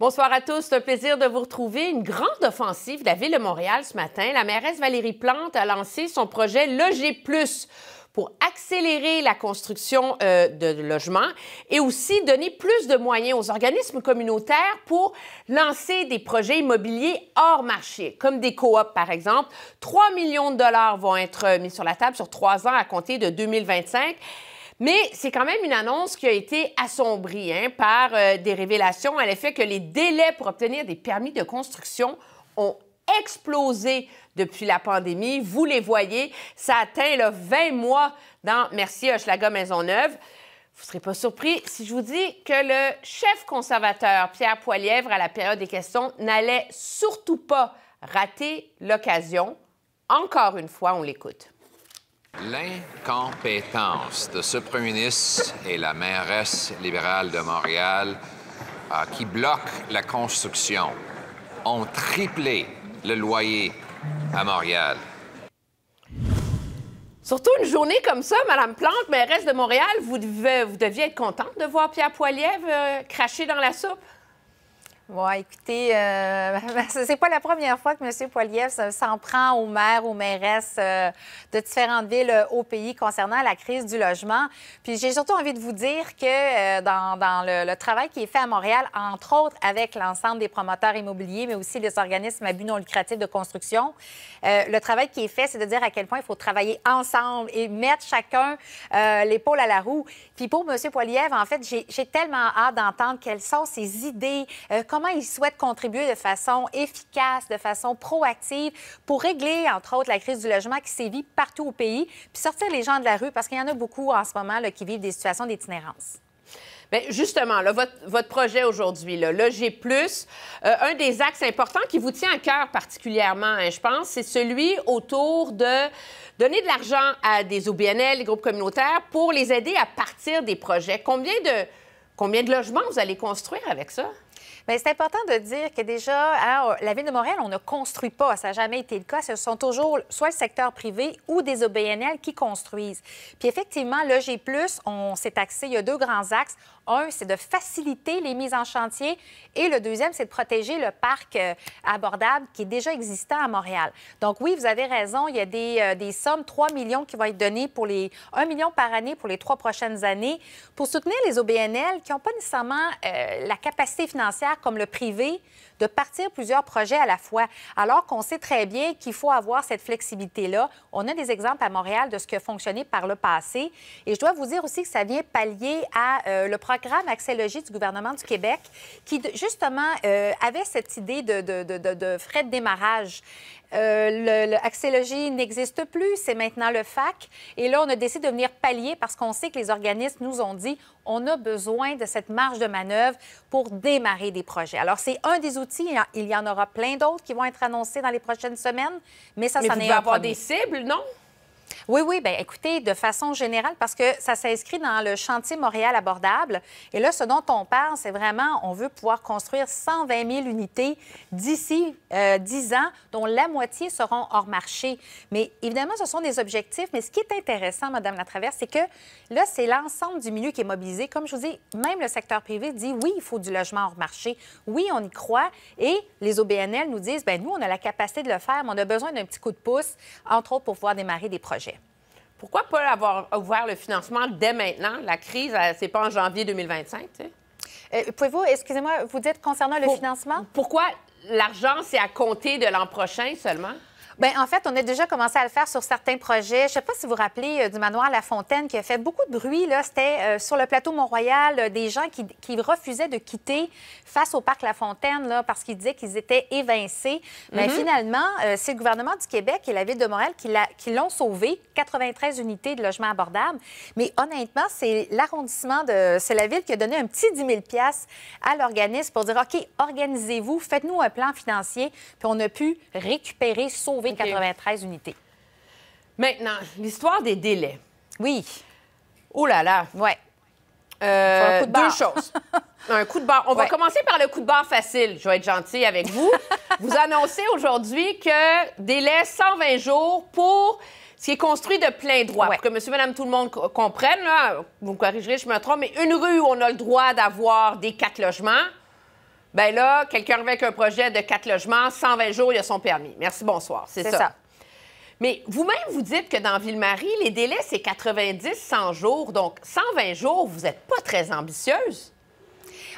Bonsoir à tous. C'est un plaisir de vous retrouver. Une grande offensive de la Ville de Montréal ce matin. La mairesse Valérie Plante a lancé son projet Loger Plus pour accélérer la construction euh, de logements et aussi donner plus de moyens aux organismes communautaires pour lancer des projets immobiliers hors marché, comme des coops par exemple. 3 millions de dollars vont être mis sur la table sur trois ans à compter de 2025. Mais c'est quand même une annonce qui a été assombrie hein, par euh, des révélations à l'effet que les délais pour obtenir des permis de construction ont explosé depuis la pandémie. Vous les voyez, ça atteint le 20 mois dans Mercier Hochelaga Maisonneuve. Vous ne serez pas surpris si je vous dis que le chef conservateur Pierre Poilièvre, à la période des questions, n'allait surtout pas rater l'occasion. Encore une fois, on l'écoute. L'incompétence de ce premier ministre et la mairesse libérale de Montréal ah, qui bloque la construction ont triplé le loyer à Montréal. Surtout une journée comme ça, Madame Plante, mairesse de Montréal, vous, vous deviez être contente de voir Pierre Poilievre euh, cracher dans la soupe. Oui, écoutez, euh, ce n'est pas la première fois que M. Poiliev s'en prend aux maires, aux mairesses euh, de différentes villes euh, au pays concernant la crise du logement. Puis j'ai surtout envie de vous dire que dans, le, travail qui est fait à Montréal, entre autres avec l'ensemble des promoteurs immobiliers, mais aussi les organismes à but non lucratif de construction, le travail qui est fait, c'est de dire à quel point il faut travailler ensemble et mettre chacun l'épaule à la roue. Puis pour M. Poiliev, en fait, j'ai tellement hâte d'entendre quelles sont ses idées, comment ils souhaitent contribuer de façon efficace, de façon proactive pour régler, entre autres, la crise du logement qui sévit partout au pays, puis sortir les gens de la rue, parce qu'il y en a beaucoup en ce moment là, qui vivent des situations d'itinérance. Bien, justement, là, votre, projet aujourd'hui, Loger Plus, euh, un des axes importants qui vous tient à cœur particulièrement, hein, je pense, c'est celui autour de donner de l'argent à des OBNL, les groupes communautaires, pour les aider à partir des projets. Combien de, combien de logements vous allez construire avec ça? Ben, c'est important de dire que déjà, hein, la Ville de Montréal, on ne construit pas. Ça n'a jamais été le cas. Ce sont toujours soit le secteur privé ou des OBNL qui construisent. Puis effectivement, le G+, on s'est axé, il y a deux grands axes. Un, c'est de faciliter les mises en chantier et le deuxième, c'est de protéger le parc euh, abordable qui est déjà existant à Montréal. Donc oui, vous avez raison, il y a des, euh, des sommes, 3 millions qui vont être données pour les 1 million par année pour les trois prochaines années pour soutenir les OBNL qui n'ont pas nécessairement euh, la capacité financière comme le privé de partir plusieurs projets à la fois, alors qu'on sait très bien qu'il faut avoir cette flexibilité-là. On a des exemples à Montréal de ce qui a fonctionné par le passé. Et je dois vous dire aussi que ça vient pallier à le programme programme Logis du gouvernement du Québec qui, justement, euh, avait cette idée de, de, frais de démarrage. Euh, le, n'existe plus, c'est maintenant le FAC. Et là, on a décidé de venir pallier parce qu'on sait que les organismes nous ont dit on a besoin de cette marge de manœuvre pour démarrer des projets. Alors, c'est un des outils. Il y en aura plein d'autres qui vont être annoncés dans les prochaines semaines, mais ça, ça n'est pas. avoir des cibles, non? Oui, oui. Bien, écoutez, de façon générale, parce que ça s'inscrit dans le chantier Montréal abordable. Et là, ce dont on parle, c'est vraiment, on veut pouvoir construire 120 000 unités d'ici 10 euh, ans, dont la moitié seront hors marché. Mais évidemment, ce sont des objectifs. Mais ce qui est intéressant, Madame Latraverse, c'est que là, c'est l'ensemble du milieu qui est mobilisé. Comme je vous dis, même le secteur privé dit oui, il faut du logement hors marché. Oui, on y croit. Et les OBNL nous disent, ben nous, on a la capacité de le faire, mais on a besoin d'un petit coup de pouce, entre autres pour pouvoir démarrer des projets pourquoi pas avoir ouvert le financement dès maintenant? La crise, c'est pas en janvier 2025, tu sais. Euh, pouvez-vous, excusez-moi, vous dites concernant le financement? Pourquoi l'argent, c'est à compter de l'an prochain seulement? Bien, en fait, on a déjà commencé à le faire sur certains projets. Je ne sais pas si vous vous rappelez euh, du manoir La Fontaine qui a fait beaucoup de bruit. c'était euh, sur le plateau Mont-Royal, euh, des gens qui, qui, refusaient de quitter face au parc La Fontaine là, parce qu'ils disaient qu'ils étaient évincés. Mais mhm. finalement, c'est le gouvernement du Québec et la ville de Montréal qui, l'ont sauvé, 93 unités de logements abordables. Mais honnêtement, c'est l'arrondissement de... C'est la ville qui a donné un petit 10 000 à l'organisme pour dire, OK, organisez-vous, faites-nous un plan financier, puis on a pu récupérer, sauver 93 unités. Maintenant, l'histoire des délais. Oui. Oh là là. Ouais. Euh, deux choses. Un coup de barre. On va commencer par le coup de barre facile. Je vais être gentille avec vous. vous annoncez aujourd'hui que délai 120 jours pour ce qui est construit de plein droit. Pour que monsieur, madame, tout le monde comprenne, vous me corrigerez, je me trompe, mais une rue où on a le droit d'avoir des quatre logements, ben là, quelqu'un avec un projet de quatre logements, 120 jours, il a son permis. Merci, bonsoir. C'est ça. ça. Mais vous-même, vous dites que dans Ville-Marie, les délais, c'est 90-100 jours. Donc, 120 jours, vous n'êtes pas très ambitieuse.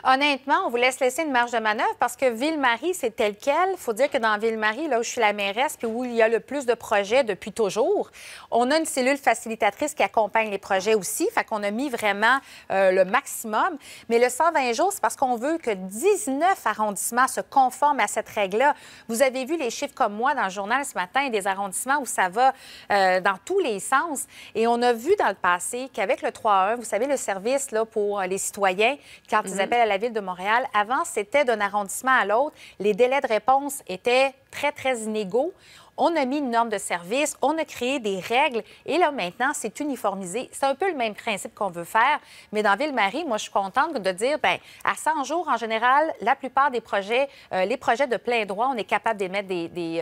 Honnêtement, on vous laisse laisser une marge de manœuvre parce que Ville-Marie, c'est tel quel. Il faut dire que dans Ville-Marie, là où je suis la mairesse, puis où il y a le plus de projets depuis toujours, on a une cellule facilitatrice qui accompagne les projets aussi. Fait qu'on a mis vraiment euh, le maximum. Mais le 120 jours, c'est parce qu'on veut que 19 arrondissements se conforment à cette règle-là. Vous avez vu les chiffres comme moi dans le journal ce matin, des arrondissements où ça va euh, dans tous les sens. Et on a vu dans le passé qu'avec le 3-1, vous savez, le service là, pour euh, les citoyens, quand ils mhm. appellent à la Ville de Montréal. Avant, c'était d'un arrondissement à l'autre. Les délais de réponse étaient très, très inégaux. On a mis une norme de service, on a créé des règles et là maintenant, c'est uniformisé. C'est un peu le même principe qu'on veut faire, mais dans Ville-Marie, moi, je suis contente de dire, ben à 100 jours en général, la plupart des projets, euh, les projets de plein droit, on est capable d'émettre des,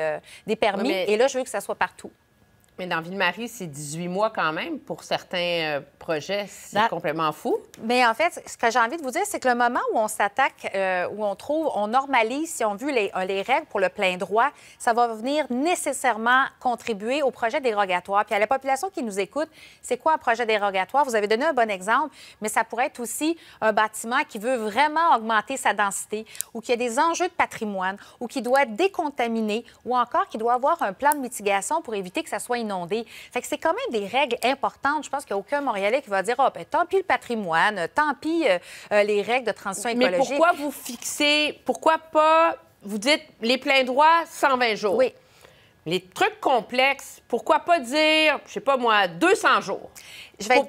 euh, permis et là, je veux que ça soit partout. Mais dans Ville-Marie, c'est 18 mois quand même. Pour certains euh, projets, c'est complètement fou. Mais en fait, ce que j'ai envie de vous dire, c'est que le moment où on s'attaque, euh, où on trouve, on normalise, si on veut, les, euh, les, règles pour le plein droit, ça va venir nécessairement contribuer au projet dérogatoire. Puis à la population qui nous écoute, c'est quoi un projet dérogatoire? Vous avez donné un bon exemple, mais ça pourrait être aussi un bâtiment qui veut vraiment augmenter sa densité ou qui a des enjeux de patrimoine ou qui doit être décontaminé ou encore qui doit avoir un plan de mitigation pour éviter que ça soit une que c'est quand même des règles importantes. Je pense qu'il n'y a aucun Montréalais qui va dire, ah, ben, tant pis le patrimoine, tant pis euh, euh, les règles de transition écologique. Mais pourquoi vous fixez, pourquoi pas, vous dites les pleins droits, 120 jours? Oui. Les trucs complexes, pourquoi pas dire, je sais pas moi, 200 jours?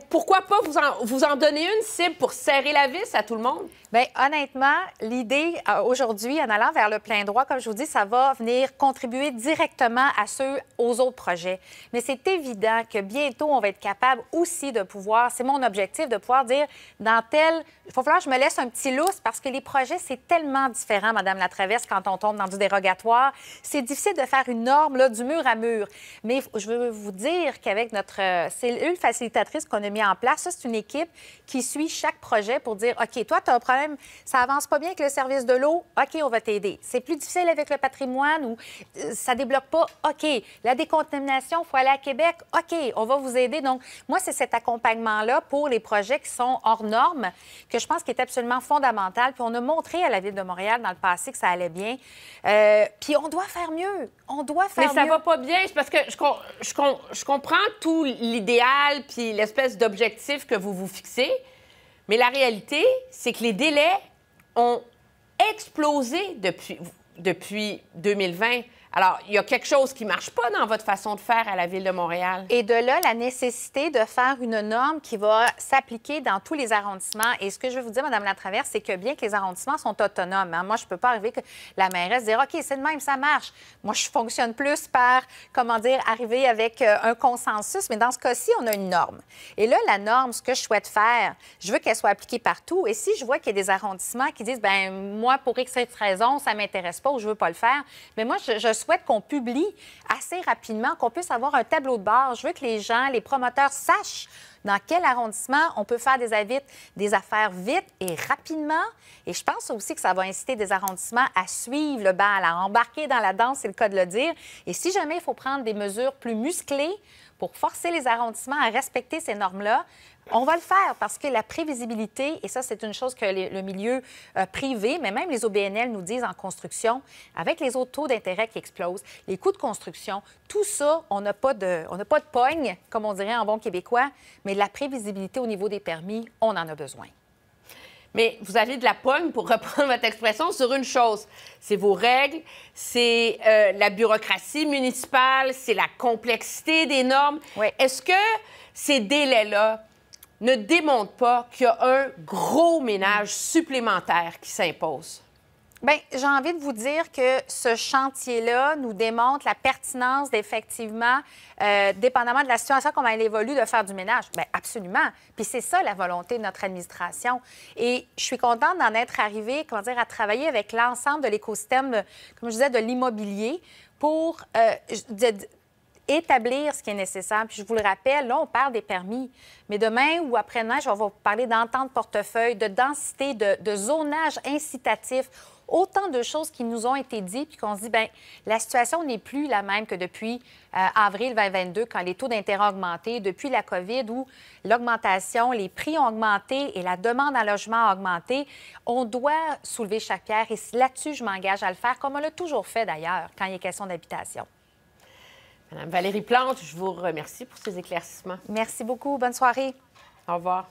pourquoi pas vous en, vous en donner une cible pour serrer la vis à tout le monde? Bien, honnêtement, l'idée euh, aujourd'hui, en allant vers le plein droit, comme je vous dis, ça va venir contribuer directement à ceux, aux autres projets. Mais c'est évident que bientôt, on va être capable aussi de pouvoir, c'est mon objectif, de pouvoir dire dans tel. Il faut falloir que je me laisse un petit lousse parce que les projets, c'est tellement différent, Madame la quand on tombe dans du dérogatoire. C'est difficile de faire une norme là, du mur à mur. Mais je veux vous dire qu'avec notre euh, cellule facilitatrice qu'on a mis en place, c'est une équipe qui suit chaque projet pour dire, OK, toi, tu as un problème, ça avance pas bien avec le service de l'eau, OK, on va t'aider. C'est plus difficile avec le patrimoine ou euh, ça débloque pas, OK. La décontamination, il faut aller à Québec, OK, on va vous aider. Donc, moi, c'est cet accompagnement-là pour les projets qui sont hors normes que je pense qui est absolument fondamental. Puis on a montré à la Ville de Montréal dans le passé que ça allait bien. Euh, puis on doit faire mieux. On doit faire ça va pas bien. parce que je, comprends tout l'idéal puis l'espèce d'objectif que vous vous fixez. Mais la réalité, c'est que les délais ont explosé depuis, depuis 2020. Alors, il y a quelque chose qui ne marche pas dans votre façon de faire à la Ville de Montréal. Et de là, la nécessité de faire une norme qui va s'appliquer dans tous les arrondissements. Et ce que je veux vous dire, Madame Latraverse, c'est que bien que les arrondissements sont autonomes, hein, moi, je ne peux pas arriver que la mairesse dise OK, c'est de même, ça marche. Moi, je fonctionne plus par, comment dire, arriver avec euh, un consensus. Mais dans ce cas-ci, on a une norme. Et là, la norme, ce que je souhaite faire, je veux qu'elle soit appliquée partout. Et si je vois qu'il y a des arrondissements qui disent ben moi, pour X raison, ça ne m'intéresse pas ou je ne veux pas le faire, mais moi, souhaite qu'on publie assez rapidement, qu'on puisse avoir un tableau de bord. Je veux que les gens, les promoteurs sachent dans quel arrondissement on peut faire des, des affaires vite et rapidement. Et je pense aussi que ça va inciter des arrondissements à suivre le bal, à embarquer dans la danse, c'est le cas de le dire. Et si jamais il faut prendre des mesures plus musclées pour forcer les arrondissements à respecter ces normes-là. On va le faire parce que la prévisibilité, et ça, c'est une chose que le milieu euh, privé, mais même les OBNL nous disent en construction, avec les autres taux d'intérêt qui explosent, les coûts de construction, tout ça, on n'a pas, de, on pas de pogne, comme on dirait en bon québécois, mais la prévisibilité au niveau des permis, on en a besoin. Mais vous avez de la pogne, pour reprendre votre expression, sur une chose. C'est vos règles, c'est euh, la bureaucratie municipale, c'est la complexité des normes. Est-ce que ces délais-là ne démontrent pas qu'il y a un gros ménage supplémentaire qui s'impose? Bien, j'ai envie de vous dire que ce chantier-là nous démontre la pertinence d'effectivement, euh, dépendamment de la situation, comment elle évolue, de faire du ménage. Bien, absolument. Puis c'est ça la volonté de notre administration. Et je suis contente d'en être arrivée, comment dire, à travailler avec l'ensemble de l'écosystème, comme je disais, de l'immobilier pour euh, établir ce qui est nécessaire. Puis je vous le rappelle, là, on parle des permis. Mais demain ou après-demain, je va vous parler d'entente portefeuille, de densité, de, zonage incitatif autant de choses qui nous ont été dites, puis qu'on se dit, bien, la situation n'est plus la même que depuis euh, avril 2022, quand les taux d'intérêt ont augmenté, depuis la COVID, où l'augmentation, les prix ont augmenté et la demande en logement a augmenté. On doit soulever chaque pierre, et là-dessus, je m'engage à le faire, comme on l'a toujours fait d'ailleurs, quand il est question d'habitation. Madame Valérie Plante, je vous remercie pour ces éclaircissements. Merci beaucoup. Bonne soirée. Au revoir.